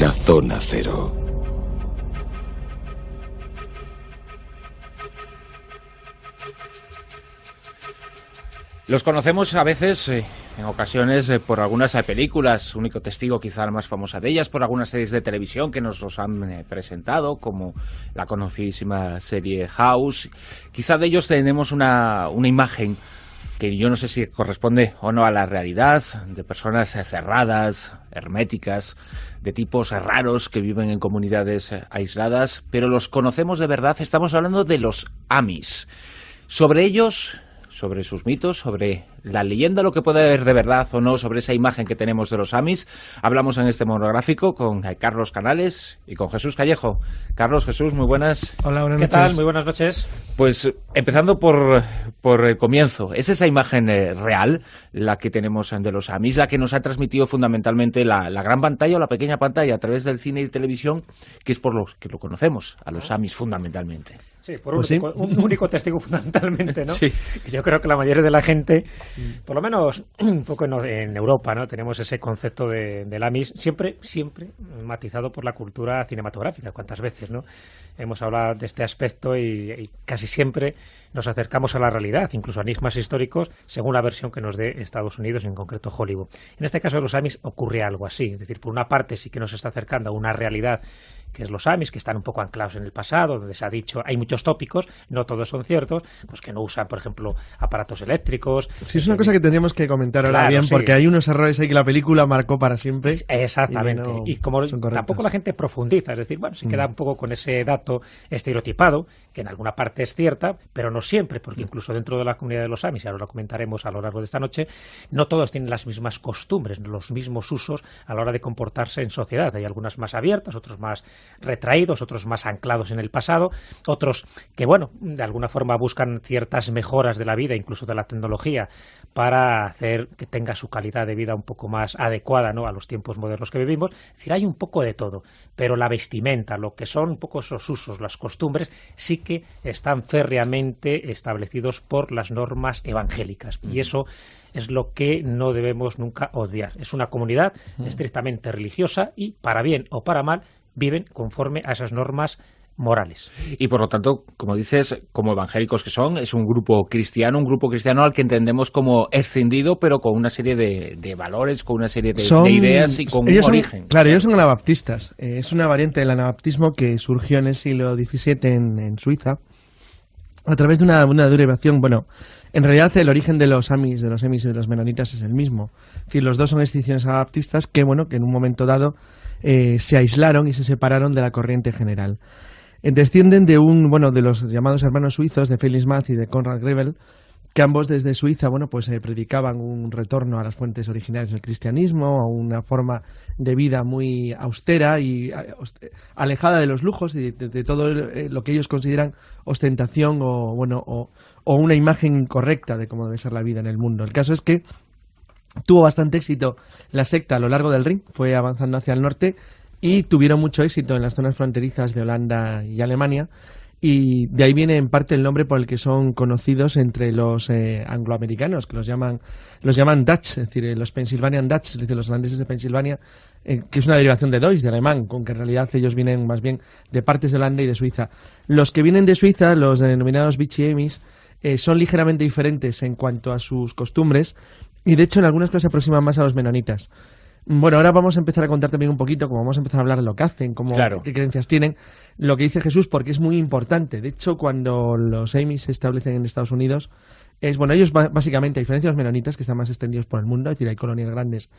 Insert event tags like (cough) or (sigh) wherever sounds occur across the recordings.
La zona cero. Los conocemos a veces, eh, en ocasiones, eh, por algunas películas, único testigo quizá más famosa de ellas, por algunas series de televisión que nos los han eh, presentado, como la conocidísima serie House. Quizá de ellos tenemos una, una imagen que yo no sé si corresponde o no a la realidad, de personas cerradas, herméticas, de tipos raros que viven en comunidades eh, aisladas, pero los conocemos de verdad. Estamos hablando de los Amis. Sobre ellos sobre sus mitos, sobre la leyenda, lo que puede haber de verdad o no, sobre esa imagen que tenemos de los Amis. Hablamos en este monográfico con Carlos Canales y con Jesús Callejo. Carlos, Jesús, muy buenas. Hola, buenas ¿Qué noches. tal? Muy buenas noches. Pues empezando por, el comienzo, ¿es esa imagen eh, real la que tenemos de los Amis, la que nos ha transmitido fundamentalmente la, gran pantalla o la pequeña pantalla a través del cine y televisión, que es por lo que lo conocemos, a los Amis fundamentalmente? Sí, por pues un, único (laughs) testigo fundamentalmente, ¿no? Sí. Yo creo que la mayoría de la gente, mm. por lo menos (clears throat) un poco en, Europa, ¿no? Tenemos ese concepto de, del AMIS siempre, siempre matizado por la cultura cinematográfica, cuántas veces, ¿no? Hemos hablado de este aspecto y, casi siempre nos acercamos a la realidad, incluso a enigmas históricos, según la versión que nos dé Estados Unidos, en concreto Hollywood. En este caso de los AMIS ocurre algo así, es decir, por una parte sí que nos está acercando a una realidad que es los Amis, que están un poco anclados en el pasado, donde se ha dicho, hay muchos tópicos, no todos son ciertos, pues que no usan, por ejemplo, aparatos eléctricos. Sí, es una cosa que tendríamos que comentar ahora bien, porque hay unos errores ahí que la película marcó para siempre. Exactamente, y, como tampoco la gente profundiza, es decir, bueno, se mm. queda un poco con ese dato estereotipado, que en alguna parte es cierta, pero no siempre, porque mm. incluso dentro de la comunidad de los Amis, y ahora lo comentaremos a lo largo de esta noche, no todos tienen las mismas costumbres, los mismos usos a la hora de comportarse en sociedad. Hay algunas más abiertas, otros más retraídos, otros más anclados en el pasado, otros que, bueno, de alguna forma buscan ciertas mejoras de la vida, incluso de la tecnología, para hacer que tenga su calidad de vida un poco más adecuada ¿no? a los tiempos modernos que vivimos. Es decir, hay un poco de todo, pero la vestimenta, lo que son un poco esos usos, las costumbres, sí que están férreamente establecidos por las normas evangélicas. Y eso es lo que no debemos nunca odiar. Es una comunidad estrictamente religiosa y, para bien o para mal, viven conforme a esas normas morales. Y por lo tanto, como dices, como evangélicos que son, es un grupo cristiano, un grupo cristiano al que entendemos como extendido pero con una serie de, valores, con una serie de, ideas y con un origen. Claro, ellos son anabaptistas. Eh, es una variante del anabaptismo que surgió en el siglo XVII en, Suiza a través de una, una derivación, bueno, en realidad el origen de los amis, de los emis y de los menonitas es el mismo. Es decir, los dos son extinciones anabaptistas que, bueno, que en un momento dado eh, se aislaron y se separaron de la corriente general. Eh, descienden de un, bueno, de los llamados hermanos suizos de Felix Math y de Conrad Grebel, que ambos desde Suiza, bueno, pues eh, predicaban un retorno a las fuentes originales del cristianismo, a una forma de vida muy austera y alejada de los lujos y de, todo lo que ellos consideran ostentación o, bueno, o, una imagen incorrecta de cómo debe ser la vida en el mundo. El caso es que Tuvo bastante éxito la secta a lo largo del ring, fue avanzando hacia el norte y tuvieron mucho éxito en las zonas fronterizas de Holanda y Alemania. Y de ahí viene en parte el nombre por el que son conocidos entre los eh, angloamericanos, que los llaman, los llaman Dutch, es decir, eh, los Pennsylvanian Dutch, los holandeses de Pensilvania, eh, que es una derivación de Deutsch, de alemán, con que en realidad ellos vienen más bien de partes de Holanda y de Suiza. Los que vienen de Suiza, los denominados Vichy son ligeramente diferentes en cuanto a sus costumbres y de hecho, en algunas cosas se aproximan más a los menonitas. Mm, bueno, ahora vamos a empezar a contar también un poquito, como vamos a empezar a hablar de lo que hacen, cómo, qué creencias tienen, lo que dice Jesús, porque es muy importante. De hecho, cuando los Amis se establecen en Estados Unidos, es, bueno, ellos básicamente, a diferencia de los menonitas, que están más extendidos por el mundo, es decir, hay colonias grandes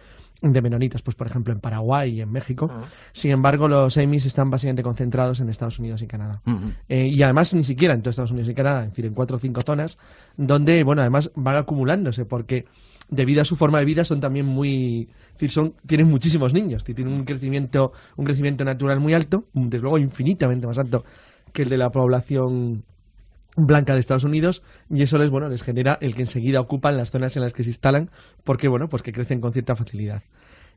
de menonitas, pues por ejemplo en Paraguay y en México. Sin embargo, los Amis están básicamente concentrados en Estados Unidos y Canadá. Eh, y además ni siquiera en Estados Unidos y Canadá, es decir, en cuatro o cinco zonas, donde, bueno, además van acumulándose, porque debido a su forma de vida son también muy decir, son, tienen muchísimos niños, tienen un crecimiento, un crecimiento natural muy alto, desde luego infinitamente más alto que el de la población blanca de Estados Unidos y eso les bueno les genera el que enseguida ocupan las zonas en las que se instalan porque bueno pues que crecen con cierta facilidad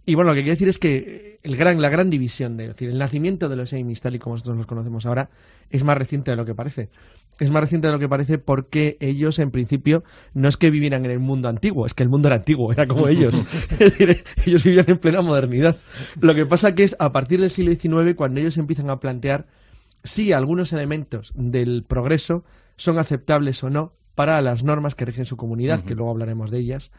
y bueno lo que quiero decir es que el gran, la gran división de, el nacimiento de los Amis tal y como nosotros los conocemos ahora es más reciente de lo que parece es más reciente de lo que parece porque ellos en principio no es que vivieran en el mundo antiguo es que el mundo era antiguo era como (laughs) ellos decir, ellos vivían en plena modernidad lo que pasa que es a partir del siglo XIX cuando ellos empiezan a plantear si algunos elementos del progreso son aceptables o no para las normas que rigen su comunidad, que luego hablaremos de ellas.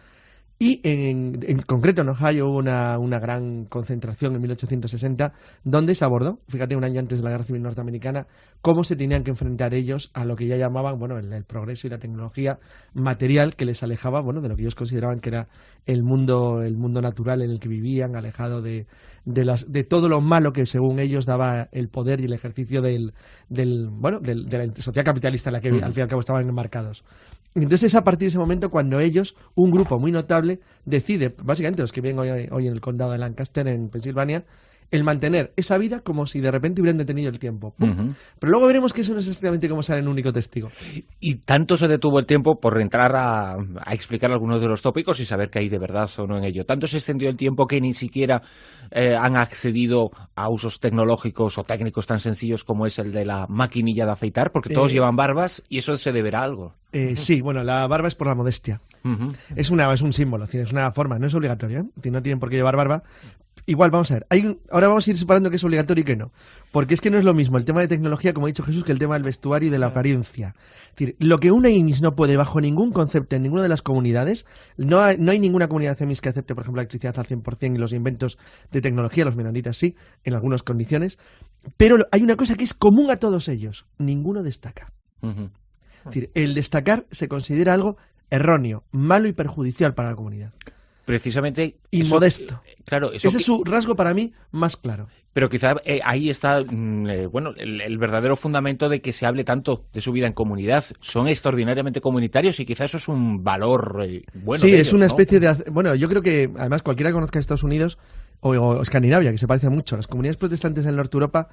Y en, concreto en Ohio hubo una, una, gran concentración en 1860 donde se abordó, fíjate, un año antes de la Guerra Civil Norteamericana, cómo se tenían que enfrentar ellos a lo que ya llamaban, bueno, el, progreso y la tecnología material que les alejaba, bueno, de lo que ellos consideraban que era el mundo, el mundo natural en el que vivían, alejado de, de, todo lo malo que según ellos daba el poder y el ejercicio del, bueno, del, de la sociedad capitalista en la que al fin y al cabo estaban enmarcados. Entonces es a partir de ese momento cuando ellos, un grupo muy notable, decide, básicamente los que viven hoy, hoy en el condado de Lancaster, en Pensilvania, el mantener esa vida como si de repente hubieran detenido el tiempo. Pero luego veremos que eso no es exactamente como ser en único testigo. Y tanto se detuvo el tiempo por entrar a, explicar algunos de los tópicos y saber que hay de verdad o no en ello. Tanto se extendió el tiempo que ni siquiera eh, han accedido a usos tecnológicos o técnicos tan sencillos como es el de la maquinilla de afeitar, porque eh, todos llevan barbas y eso se deberá a algo. Eh, sí, bueno, la barba es por la modestia. es, una, es un símbolo, es una forma, no es obligatoria. No tienen por qué llevar barba, igual, vamos a ver. ahora vamos a ir separando qué es obligatorio y qué no. Porque es que no es lo mismo el tema de tecnología, como ha dicho Jesús, que el tema del vestuario y de la apariencia. decir, lo que una Inis no puede, bajo ningún concepto, en ninguna de las comunidades, no hay, no hay ninguna comunidad IMIS que acepte, por ejemplo, la electricidad al 100% y los inventos de tecnología, los menonitas sí, en algunas condiciones. Pero hay una cosa que es común a todos ellos: ninguno destaca. Es decir, el destacar se considera algo erróneo, malo y perjudicial para la comunidad precisamente... y modesto eh, claro, eso Ese es su rasgo para mí más claro. Pero quizá eh, ahí está, mm, eh, bueno, el, verdadero fundamento de que se hable tanto de su vida en comunidad. Son extraordinariamente comunitarios y quizá eso es un valor bueno. Sí, es una especie de... Bueno, yo creo que además cualquiera que conozca Estados Unidos o, Escandinavia, que se parece mucho. Las comunidades protestantes del norte de Europa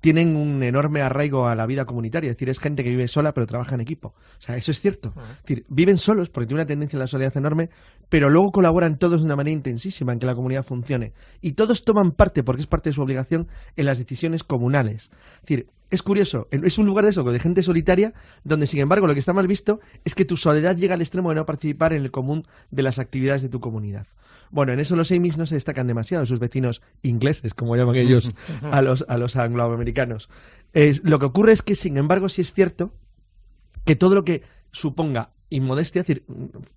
tienen un enorme arraigo a la vida comunitaria. Es decir, es gente que vive sola pero trabaja en equipo. O sea, eso es cierto. Es decir, viven solos porque tiene una tendencia a la soledad enorme, pero luego colaboran todos de una manera intensísima en que la comunidad funcione. Y todos toman parte, porque es parte de su obligación, en las decisiones comunales. Es decir, es curioso, es un lugar de eso, de gente solitaria, donde sin embargo lo que está mal visto es que tu soledad llega al extremo de no participar en el común de las actividades de tu comunidad. Bueno, en eso los Amis no se destacan demasiado, sus vecinos ingleses, como llaman ellos (laughs) a los, a los angloamericanos. lo que ocurre es que, sin embargo, sí es cierto que todo lo que suponga inmodestia, es decir,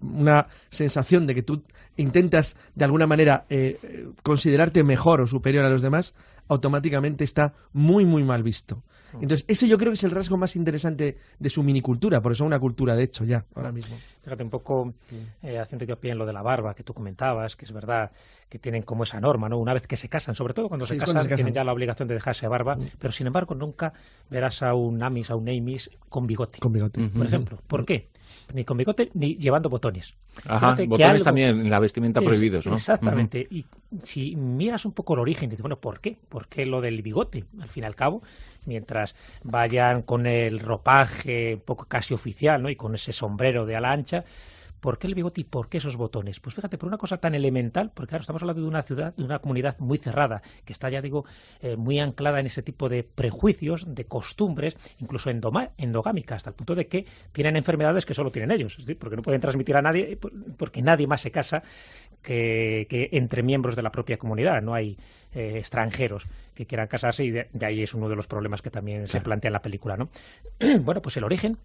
una sensación de que tú intentas de alguna manera eh, eh, considerarte mejor o superior a los demás, automáticamente está muy, muy mal visto. Entonces, eso yo creo que es el rasgo más interesante de su minicultura, por eso es una cultura, de hecho, ya, ahora mismo. Fíjate, un poco eh, haciendo que en lo de la barba que tú comentabas, que es verdad que tienen como esa norma, ¿no? Una vez que se casan, sobre todo cuando, se, casan, tienen ya la obligación de dejarse barba, mm. pero sin embargo nunca verás a un Amis, a un Amis con bigote. Con bigote. Por ejemplo, ¿por qué? Ni con bigote ni llevando botones. Ajá, botones también en la vestimenta prohibidos, ¿no? Exactamente si miras un poco el origen, dices, bueno, ¿por qué? ¿Por qué lo del bigote? Al fin y al cabo, mientras vayan con el ropaje poco casi oficial, ¿no? Y con ese sombrero de ala ancha, ¿Por qué el bigote y por qué esos botones? Pues fíjate, por una cosa tan elemental, porque claro, estamos hablando de una ciudad, de una comunidad muy cerrada, que está, ya digo, eh, muy anclada en ese tipo de prejuicios, de costumbres, incluso endogámicas, hasta el punto de que tienen enfermedades que solo tienen ellos, porque no pueden transmitir a nadie, eh, porque nadie más se casa que, entre miembros de la propia comunidad, no hay eh, extranjeros que quieran casarse y de, ahí es uno de los problemas que también se plantea en la película, ¿no? (clears throat) bueno, pues el origen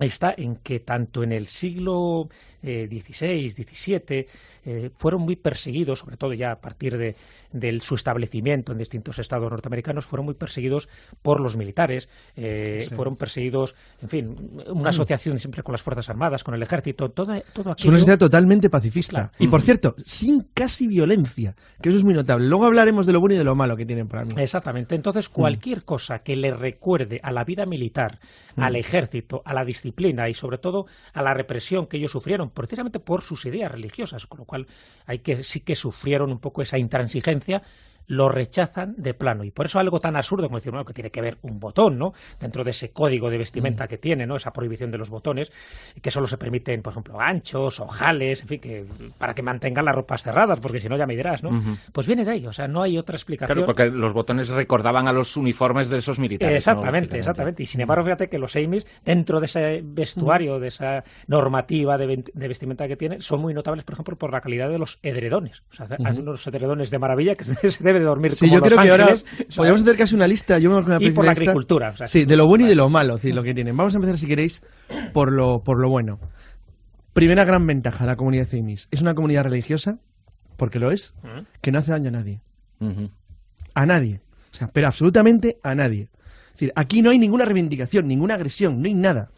está en que tanto en el siglo XVI, 17 XVII, fueron muy perseguidos, sobre todo ya a partir de, su establecimiento en distintos estados norteamericanos, fueron muy perseguidos por los militares, eh, fueron perseguidos, en fin, una mm. asociación siempre con las Fuerzas Armadas, con el ejército, todo, todo aquello. Es una sociedad totalmente pacifista. Y por mm. cierto, sin casi violencia, que eso es muy notable. Luego hablaremos de lo bueno y de lo malo que tienen para mí. Exactamente. Entonces, mm. cualquier cosa que le recuerde a la vida militar, al ejército, a la distancia, disciplina y sobre todo a la represión que ellos sufrieron precisamente por sus ideas religiosas, con lo cual hay que sí que sufrieron un poco esa intransigencia lo rechazan de plano. Y por eso algo tan absurdo como decir, bueno, que tiene que ver un botón, ¿no? Dentro de ese código de vestimenta mm. que tiene, ¿no? Esa prohibición de los botones, que solo se permiten, por ejemplo, anchos, ojales, en fin, que, para que mantengan las ropas cerradas, porque si no ya me dirás, ¿no? Pues viene de ahí, o sea, no hay otra explicación. Claro, porque los botones recordaban a los uniformes de esos militares. Exactamente, exactamente. Y sin embargo, fíjate que los Amis, dentro de ese vestuario, de esa normativa de, vestimenta que tienen, son muy notables, por ejemplo, por la calidad de los edredones. O sea, hay unos edredones de maravilla que (laughs) se de dormir sí, yo creo que ahora podríamos hacer casi una lista. Yo me una la lista, agricultura. sí, de lo bueno y de lo malo, lo que tienen. Vamos a empezar, si queréis, por lo, por lo bueno. Primera gran ventaja, la comunidad CIMIS Es una comunidad religiosa, porque lo es, mm. que no hace daño a nadie. A nadie. O sea, pero absolutamente a nadie. Es decir, aquí no hay ninguna reivindicación, ninguna agresión, no hay nada.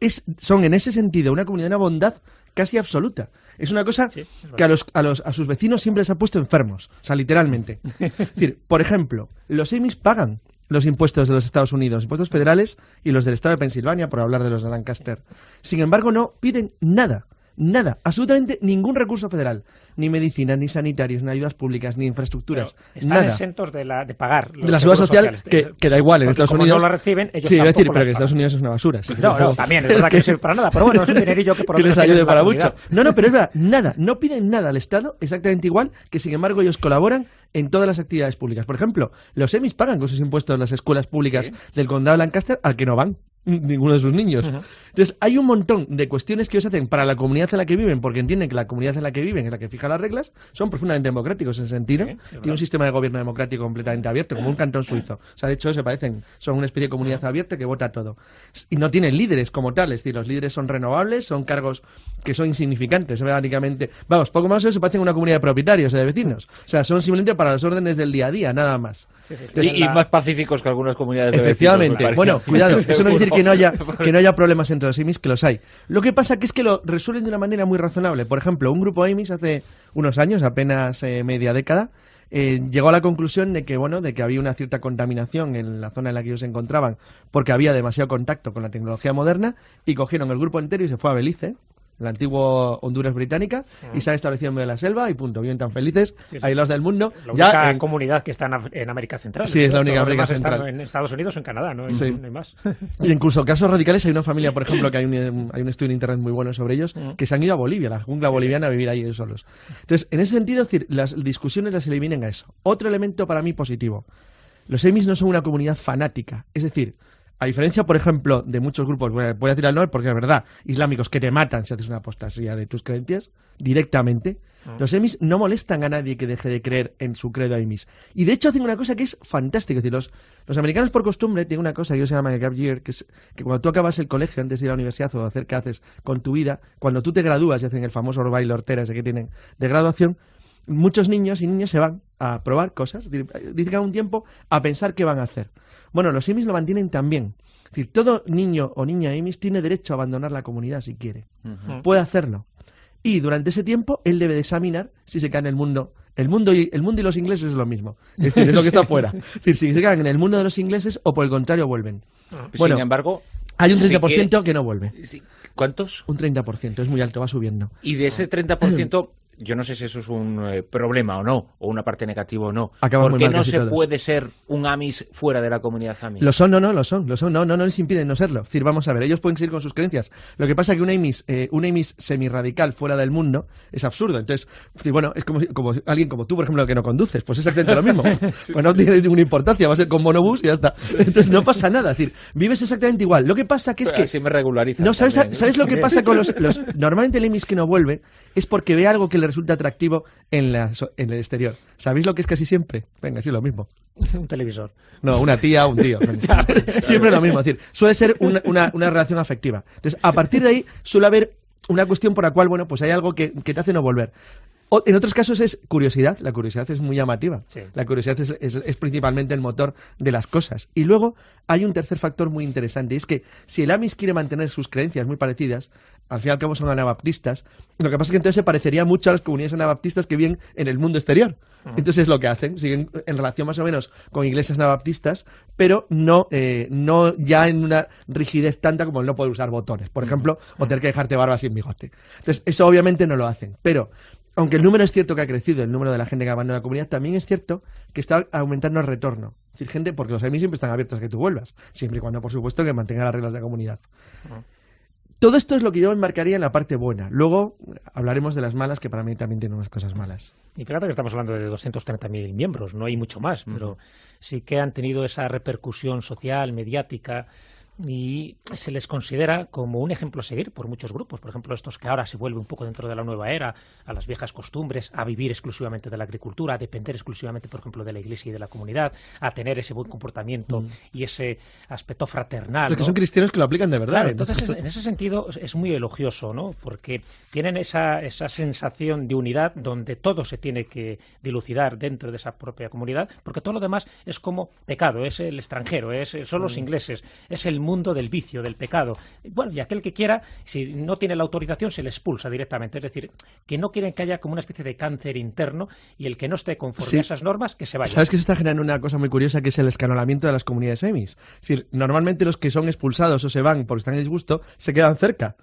Es son en ese sentido una comunidad de una bondad casi absoluta. Es una cosa que a los, a, los, a sus vecinos siempre les ha puesto enfermos, o sea, literalmente. (laughs) decir, por ejemplo, los Amis pagan los impuestos de los Estados Unidos, impuestos federales y los del estado de Pensilvania, por hablar de los de Lancaster. Sin embargo, no piden nada nada, absolutamente ningún recurso federal, ni medicina, ni sanitarios, ni ayudas públicas, ni infraestructuras, están exentos de, la, de pagar de la ayuda social que, da igual en Estados Unidos. no lo reciben, ellos Sí, iba decir, pero que en Estados Unidos es una basura. No, (laughs) también, es verdad que, no sirve para nada, pero bueno, es un dinerillo que (laughs) por que les ayude para mucho. No, no, pero es verdad, nada, no piden nada al Estado, exactamente igual, que sin embargo ellos colaboran en todas las actividades públicas. Por ejemplo, los EMIs pagan con sus impuestos las escuelas públicas del condado de Lancaster al que no van ninguno de sus niños. Entonces, hay un montón de cuestiones que ellos hacen para la comunidad en la que viven, porque entienden que la comunidad en la que viven en la que fija las reglas, son profundamente democráticos en sentido. Tiene un sistema de gobierno democrático completamente abierto, como un cantón suizo. O sea, de hecho, se parecen, son una especie de comunidad abierta que vota todo. Y no tienen líderes como tales, es decir, los líderes son renovables, son cargos que son insignificantes, básicamente. Vamos, poco más o menos se parecen a una comunidad de propietarios, de vecinos. O sea, son simplemente para las órdenes del día a día, nada más. y, más pacíficos que algunas comunidades de Efectivamente. bueno, cuidado, (laughs) eso no quiere que no haya, (laughs) que no haya problemas entre los Amis, que los hay. Lo que pasa que es que lo resuelven de una manera muy razonable. Por ejemplo, un grupo Amis hace unos años, apenas eh, media década, eh, llegó a la conclusión de que, bueno, de que había una cierta contaminación en la zona en la que ellos se encontraban porque había demasiado contacto con la tecnología moderna y cogieron el grupo entero y se fue a Belice la antigua Honduras británica, y mm. se ha establecido en medio de la selva y punto. Viven tan felices, Hay los del mundo. ya, en... comunidad que está en, América Central. Sí, es la única América Central. En Estados Unidos o en Canadá, ¿no? hay más. y incluso casos radicales, hay una familia, por ejemplo, que hay un, (laughs) estudio en internet muy bueno sobre ellos, mm. que se han ido a Bolivia, la jungla boliviana, a vivir ahí ellos solos. Entonces, en ese sentido, las discusiones las eliminen a eso. Otro elemento para mí positivo. Los emis no son una comunidad fanática, es decir, a diferencia, por ejemplo, de muchos grupos, voy a decir al nombre porque es verdad, islámicos que te matan si haces una apostasía de tus creencias directamente, ah. los emis no molestan a nadie que deje de creer en su credo emis. Y de hecho hacen una cosa que es fantástica. Es decir, los, americanos por costumbre tienen una cosa que se llama el gap year, que es que cuando tú acabas el colegio antes de ir a la universidad o hacer qué haces con tu vida, cuando tú te gradúas y hacen el famoso baile hortera ese que tienen de graduación, muchos niños y niñas se van a probar cosas, dedican un tiempo a pensar qué van a hacer. Bueno, los emis lo mantienen también. Es decir, todo niño o niña emis tiene derecho a abandonar la comunidad si quiere. Puede hacerlo. Y durante ese tiempo, él debe examinar si se cae en el mundo el mundo, y, el mundo y los ingleses es lo mismo. Es, lo que está afuera. (laughs) si se quedan en el mundo de los ingleses o por el contrario vuelven. Ah. bueno, sin embargo, hay un 30% que, no vuelve. ¿Cuántos? Un 30%, es muy alto, va subiendo. Y de ese 30% yo no sé si eso es un eh, problema o no, o una parte negativa o no. porque no se puede ser un Amis fuera de la comunidad Amis? Lo son, no, no, lo son, lo son, no, no, no les impiden no serlo. Es decir, vamos a ver, ellos pueden seguir con sus creencias. Lo que pasa es que un Amis, eh, un Amis semirradical fuera del mundo es absurdo. Entonces, bueno, es como, alguien como tú, por ejemplo, que no conduces, pues es exactamente lo mismo. pues (laughs) no tienes ninguna importancia, va a ser con monobús y ya está. Entonces no pasa nada, es decir, vives exactamente igual. Lo que pasa que es que... Así me regulariza. No, ¿sabes, ¿sabes lo que pasa con los, (laughs) Normalmente el Amis que no vuelve es porque ve algo que resulta atractivo en, la, en el exterior. ¿Sabéis lo que es casi siempre? Venga, sí, lo mismo. (laughs) un televisor. No, una tía, un tío. (laughs) siempre lo mismo. Es decir, suele ser una, relación afectiva. Entonces, a partir de ahí suele haber una cuestión por la cual, bueno, pues hay algo que, que, te hace no volver en otros casos es curiosidad, la curiosidad es muy llamativa. La curiosidad es, principalmente el motor de las cosas. Y luego hay un tercer factor muy interesante, es que si el Amis quiere mantener sus creencias muy parecidas, al fin y al cabo son anabaptistas, lo que pasa es que entonces se parecería mucho a las comunidades anabaptistas que viven en el mundo exterior. Mm. Entonces es lo que hacen, siguen en relación más o menos con iglesias anabaptistas, pero no, eh, no ya en una rigidez tanta como el no poder usar botones, por mm. ejemplo, o tener mm. que dejarte barba sin bigote. Entonces, eso obviamente no lo hacen, pero aunque el número es cierto que ha crecido, el número de la gente que abandona la comunidad, también es cierto que está aumentando el retorno. Es decir, gente, porque los AMI siempre están abiertos a que tú vuelvas, siempre y cuando, por supuesto, que mantenga las reglas de la comunidad. Todo esto es lo que yo enmarcaría en la parte buena. Luego hablaremos de las malas, que para mí también tienen unas cosas malas. Y claro que estamos hablando de 230.000 miembros, no hay mucho más, pero sí que han tenido esa repercusión social, mediática, y se les considera como un ejemplo a seguir por muchos grupos, por ejemplo estos que ahora se vuelven un poco dentro de la nueva era, a las viejas costumbres, a vivir exclusivamente de la agricultura, a depender exclusivamente, por ejemplo, de la iglesia y de la comunidad, a tener ese buen comportamiento mm. y ese aspecto fraternal. Porque son cristianos que lo aplican de verdad. ¿eh? entonces, en ese sentido es muy elogioso, ¿no? Porque tienen esa, esa sensación de unidad donde todo se tiene que dilucidar dentro de esa propia comunidad, porque todo lo demás es como pecado, es el extranjero, es, son los mm. ingleses, es el mundo del vicio, del pecado. Bueno, y aquel que quiera, si no tiene la autorización, se le expulsa directamente. Es decir, que no quieren que haya como una especie de cáncer interno y el que no esté conforme a esas normas, que se vaya. ¿Sabes que se está generando una cosa muy curiosa que es el escanolamiento de las comunidades emis? Es decir, normalmente los que son expulsados o se van porque están en disgusto se quedan cerca.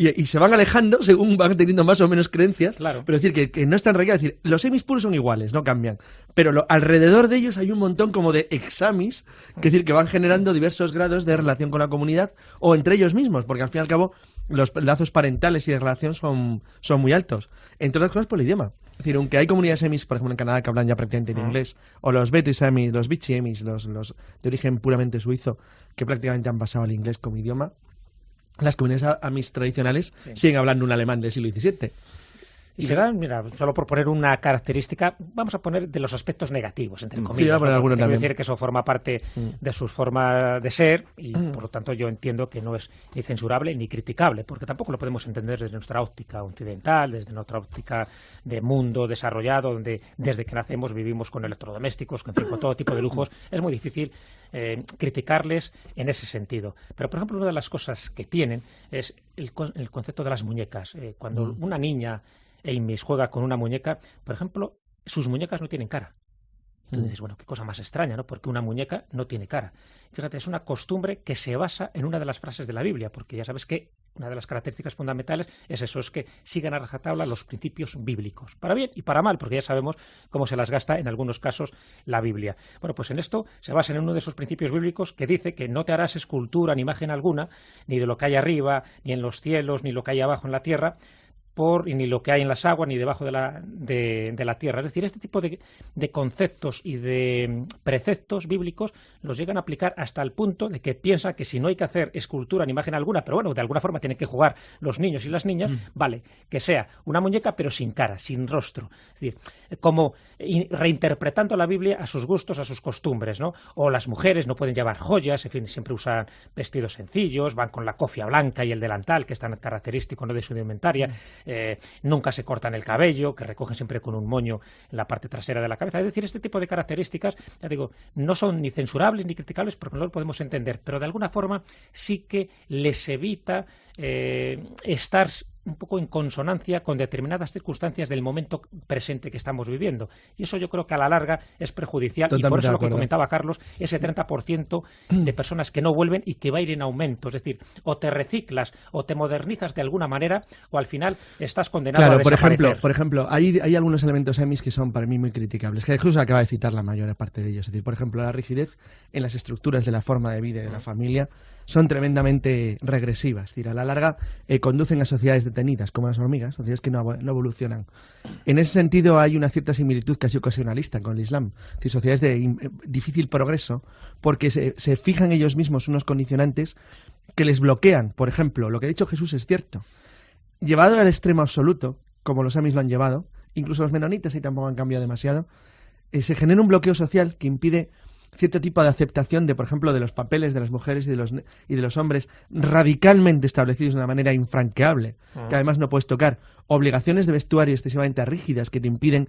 Y, se van alejando (laughs) según van teniendo más o menos creencias. Claro. Pero es decir, que, no están tan Es decir, los semis puros son iguales, no cambian. Pero alrededor de ellos hay un montón como de examis, que decir, que van generando diversos grados de relación con la comunidad o entre ellos mismos, porque al fin y al cabo los lazos parentales y de relación son, muy altos. Entre otras cosas por el idioma. Es decir, aunque hay comunidades emis, por ejemplo, en Canadá que hablan ya prácticamente en inglés, o los betis emis, los bichi emis, los, los de origen puramente suizo, que prácticamente han pasado al inglés como idioma, las comunidades a amis tradicionales siguen hablando un alemán del siglo XVII. Y será, mira, solo por poner una característica, vamos a poner de los aspectos negativos, entre mm. comillas. Sí, voy decir que eso forma parte mm. de su forma de ser y mm. por lo tanto yo entiendo que no es ni censurable ni criticable, porque tampoco lo podemos entender desde nuestra óptica occidental, desde nuestra óptica de mundo desarrollado, donde desde que nacemos vivimos con electrodomésticos, con, todo tipo de lujos. Es muy difícil eh, criticarles en ese sentido. Pero, por ejemplo, una de las cosas que tienen es el, el concepto de las muñecas. Eh, cuando una niña e Inmis juega con una muñeca. Por ejemplo, sus muñecas no tienen cara. Entonces mm. dices, bueno, qué cosa más extraña, ¿no? Porque una muñeca no tiene cara. Fíjate, es una costumbre que se basa en una de las frases de la Biblia, porque ya sabes que una de las características fundamentales es eso, es que sigan a rajatabla los principios bíblicos, para bien y para mal, porque ya sabemos cómo se las gasta en algunos casos la Biblia. Bueno, pues en esto se basa en uno de esos principios bíblicos que dice que no te harás escultura ni imagen alguna, ni de lo que hay arriba, ni en los cielos, ni lo que hay abajo en la tierra, ni lo que hay en las aguas, ni debajo de la, de, la tierra. Es decir, este tipo de, de, conceptos y de mm, preceptos bíblicos los llegan a aplicar hasta el punto de que piensa que si no hay que hacer escultura ni imagen alguna, pero bueno, de alguna forma tienen que jugar los niños y las niñas, mm. vale, que sea una muñeca pero sin cara, sin rostro. Es decir, como reinterpretando la Biblia a sus gustos, a sus costumbres, ¿no? O las mujeres no pueden llevar joyas, en fin, siempre usan vestidos sencillos, van con la cofia blanca y el delantal, que es tan característico de su indumentaria. Mm. Eh, nunca se cortan el cabello, que recogen siempre con un moño la parte trasera de la cabeza. Es decir, este tipo de características, ya digo, no son ni censurables ni criticables porque no lo podemos entender, pero de alguna forma sí que les evita eh, estar un poco en consonancia con determinadas circunstancias del momento presente que estamos viviendo. Y eso yo creo que a la larga es perjudicial y por eso lo que comentaba Carlos, ese 30% de personas que no vuelven y que va a ir en aumento. Es decir, o te reciclas o te modernizas de alguna manera o al final estás condenado a desaparecer. Por ejemplo, por ejemplo hay, hay algunos elementos EMIS que son para mí muy criticables, que Jesús acaba de citar la mayor parte de ellos. Es decir, por ejemplo, la rigidez en las estructuras de la forma de vida y de la familia son tremendamente regresivas. Es decir, a la larga eh, conducen a sociedades de como las hormigas, sociedades que no, evolucionan. En ese sentido hay una cierta similitud casi ocasionalista con el Islam, es decir, sociedades de eh, difícil progreso porque se, se fijan ellos mismos unos condicionantes que les bloquean. Por ejemplo, lo que ha dicho Jesús es cierto. Llevado al extremo absoluto, como los amis lo han llevado, incluso los menonitas ahí tampoco han cambiado demasiado, eh, se genera un bloqueo social que impide cierto tipo de aceptación de, por ejemplo, de los papeles de las mujeres y de los, y de los hombres radicalmente establecidos de una manera infranqueable, que mm. además no puedes tocar. Obligaciones de vestuario excesivamente rígidas que te impiden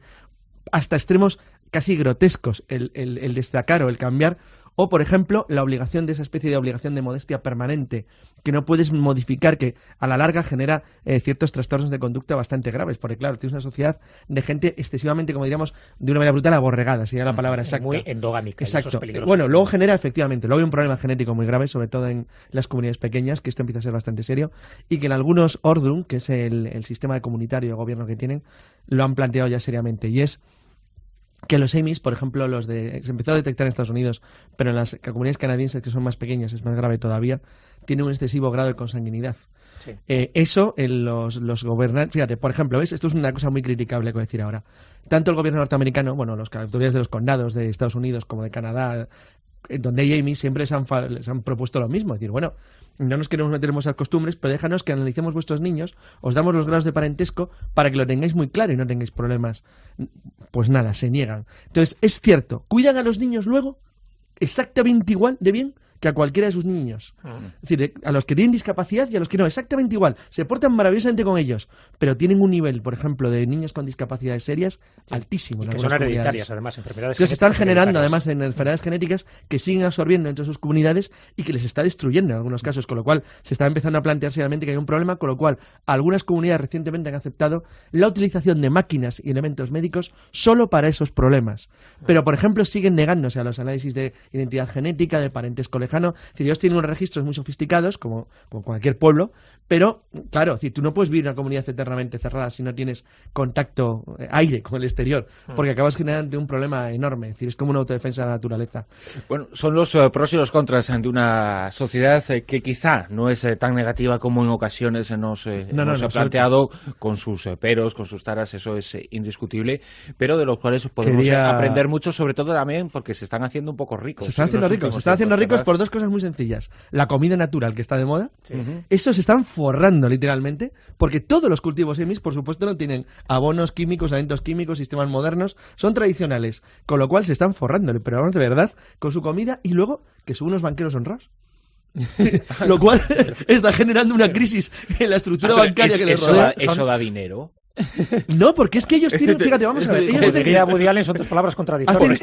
hasta extremos casi grotescos el destacar o el cambiar o, por ejemplo, la obligación de esa especie de obligación de modestia permanente, que no puedes modificar, que a la larga genera eh, ciertos trastornos de conducta bastante graves, porque claro, tienes una sociedad de gente excesivamente, como diríamos, de una manera brutal aborregada, sería la mm, palabra exacta. Muy endogámica. Exacto. bueno, luego genera efectivamente, luego hay un problema genético muy grave, sobre todo en las comunidades pequeñas, que esto empieza a ser bastante serio, y que en algunos Ordrum, que es el, sistema comunitario de gobierno que tienen, lo han planteado ya seriamente, y es que los emis, por ejemplo, los de se empezó a detectar en Estados Unidos, pero en las comunidades canadienses que son más pequeñas es más grave todavía, tiene un excesivo grado de consanguinidad. Eh, eso en eh, los, gobernantes, fíjate, por ejemplo, esto es una cosa muy criticable que decir ahora. Tanto el gobierno norteamericano, bueno, los autoridades de los condados de Estados Unidos como de Canadá, donde Jamie siempre se han, propuesto lo mismo. Es decir, bueno, no nos queremos meter en costumbres, pero déjanos que analicemos vuestros niños, os damos los grados de parentesco para que lo tengáis muy claro y no tengáis problemas. Pues nada, se niegan. Entonces, es cierto, cuidan a los niños luego exactamente igual de bien que a cualquiera de sus niños. Mm. Es decir, eh, a los que tienen discapacidad y a los que no, exactamente igual. Se portan maravillosamente con ellos, pero tienen un nivel, por ejemplo, de niños con discapacidades serias altísimo. que son hereditarias, además, enfermedades que se están generando, además, en enfermedades genéticas que siguen absorbiendo entre sus comunidades y que les está destruyendo en algunos casos, con lo cual se está empezando a plantear seriamente que hay un problema, con lo cual algunas comunidades recientemente han aceptado la utilización de máquinas y elementos médicos solo para esos problemas. Ah. Pero, por ejemplo, siguen negándose a los análisis de identidad genética, de parentes es decir, ellos tienen unos registros muy sofisticados, como, cualquier pueblo, pero claro, es tú no puedes vivir en una comunidad eternamente cerrada si no tienes contacto eh, aire con el exterior, hmm. porque acabas generando un problema enorme. Es decir, es como una autodefensa de la naturaleza. Bueno, son los eh, pros y los contras eh, de una sociedad que quizá no es tan negativa como en ocasiones nos, nos ha planteado con sus peros, con sus taras, eso es indiscutible, pero de los cuales podemos aprender mucho, sobre todo también porque se están haciendo un poco ricos. Se están haciendo ricos, se están haciendo ricos por dos cosas muy sencillas. La comida natural que está de moda, eso se están forrando literalmente, porque todos los cultivos semis, por supuesto, no tienen abonos químicos, alimentos químicos, sistemas modernos, son tradicionales, con lo cual se están forrando, pero vamos de verdad, con su comida y luego que son unos banqueros honrados. (laughs) lo cual (laughs) está generando una crisis en la estructura ah, bancaria que les eso da dinero. No, porque es que ellos tienen, fíjate, vamos a ver. Ellos Como diría Woody Allen, son dos palabras contradictorias.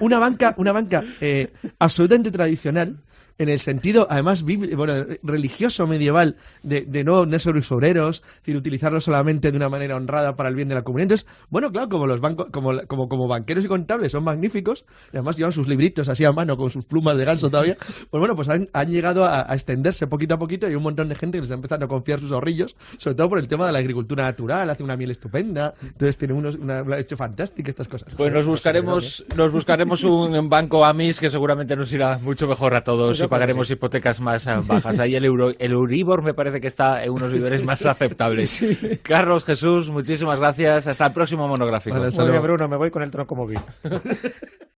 una, banca, una banca eh, absolutamente tradicional en el sentido, además, bueno, religioso medieval, de, no, no ser usureros, es decir, utilizarlo solamente de una manera honrada para el bien de la comunidad. Entonces, bueno, claro, como los bancos, como, como, como banqueros y contables son magníficos, además llevan sus libritos así a mano con sus plumas de ganso todavía, (laughs) pues bueno, pues han, llegado a, extenderse poquito a poquito y hay un montón de gente que les está empezando a confiar sus horrillos, sobre todo por el tema de la agricultura natural, hace una miel estupenda, entonces tiene unos, una, hecho fantástica estas cosas. Pues nos buscaremos, nos buscaremos un banco Amis que seguramente nos irá mucho mejor a todos pagaremos hipotecas más (laughs) bajas. Ahí el, Euro, el Euribor me parece que está en unos niveles más (laughs) aceptables. Carlos, Jesús, muchísimas gracias. Hasta el próximo monográfico. Bueno, Bruno, me voy con el tronco móvil. (laughs)